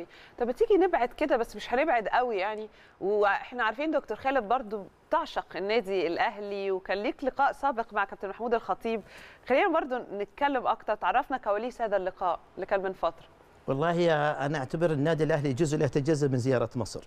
قوي طب تيجي نبعد كده بس مش هنبعد قوي يعني واحنا عارفين دكتور خالد برضو تعشق النادي الاهلي وكان ليك لقاء سابق مع كابتن محمود الخطيب خلينا برضو نتكلم اكتر تعرفنا كواليس هذا اللقاء اللي كان من فتره والله انا اعتبر النادي الاهلي جزء لا يتجزا من زياره مصر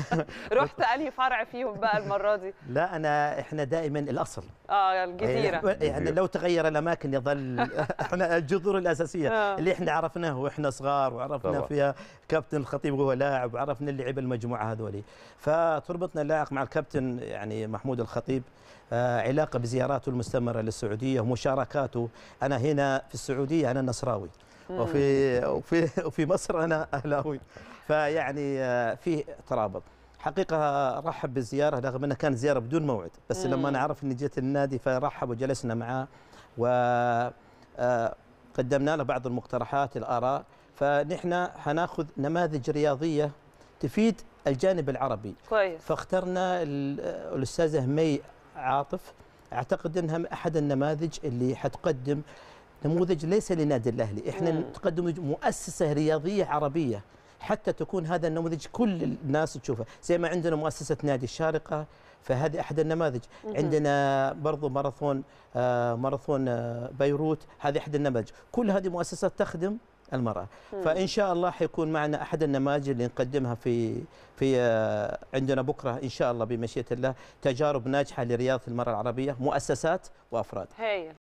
رحت انهي فرع فيهم بقى المره دي لا انا احنا دائما الاصل اه الجزيره يعني لو تغير الاماكن يظل احنا الجذور الاساسيه آه. اللي احنا عرفناه واحنا صغار وعرفنا فيها كابتن الخطيب وهو لاعب وعرفنا اللعيبه المجموعه هذولي فتربطنا اللاعق مع الكابتن يعني محمود الخطيب آه، علاقه بزياراته المستمره للسعوديه ومشاركاته انا هنا في السعوديه انا نصراوي وفي وفي وفي مصر انا اهلاوي فيعني آه، في ترابط حقيقة رحب بالزيارة رغم أنها كانت زيارة بدون موعد بس مم. لما أنا عرف أني جيت النادي فرحب وجلسنا معاه وقدمنا آه، له بعض المقترحات الآراء فنحن حناخذ نماذج رياضية تفيد الجانب العربي كويس فاخترنا آه، الأستاذة مي عاطف أعتقد أنها أحد النماذج اللي حتقدم نموذج ليس لنادي الاهلي احنا نقدم مؤسسه رياضيه عربيه حتى تكون هذا النموذج كل الناس تشوفه زي ما عندنا مؤسسه نادي الشارقه فهذه احد النماذج عندنا برضو ماراثون آه ماراثون آه بيروت هذه احد النماذج كل هذه مؤسسات تخدم المرأة فإن شاء الله حيكون معنا أحد النماذج اللي نقدمها في في آه، عندنا بكرة إن شاء الله بمشيئة الله تجارب ناجحة لرياضة المرأة العربية مؤسسات وأفراد هي.